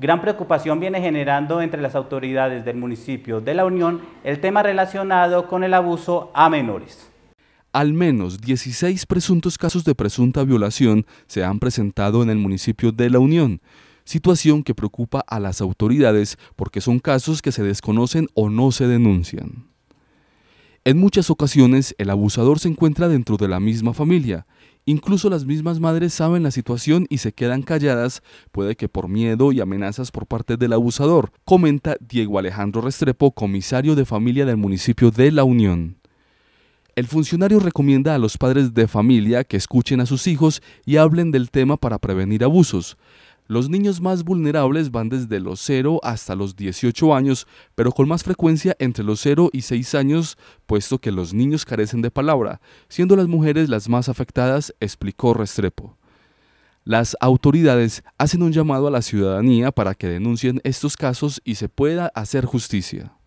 Gran preocupación viene generando entre las autoridades del municipio de La Unión el tema relacionado con el abuso a menores. Al menos 16 presuntos casos de presunta violación se han presentado en el municipio de La Unión, situación que preocupa a las autoridades porque son casos que se desconocen o no se denuncian. En muchas ocasiones el abusador se encuentra dentro de la misma familia. Incluso las mismas madres saben la situación y se quedan calladas, puede que por miedo y amenazas por parte del abusador, comenta Diego Alejandro Restrepo, comisario de familia del municipio de La Unión. El funcionario recomienda a los padres de familia que escuchen a sus hijos y hablen del tema para prevenir abusos. Los niños más vulnerables van desde los 0 hasta los 18 años, pero con más frecuencia entre los 0 y 6 años, puesto que los niños carecen de palabra, siendo las mujeres las más afectadas, explicó Restrepo. Las autoridades hacen un llamado a la ciudadanía para que denuncien estos casos y se pueda hacer justicia.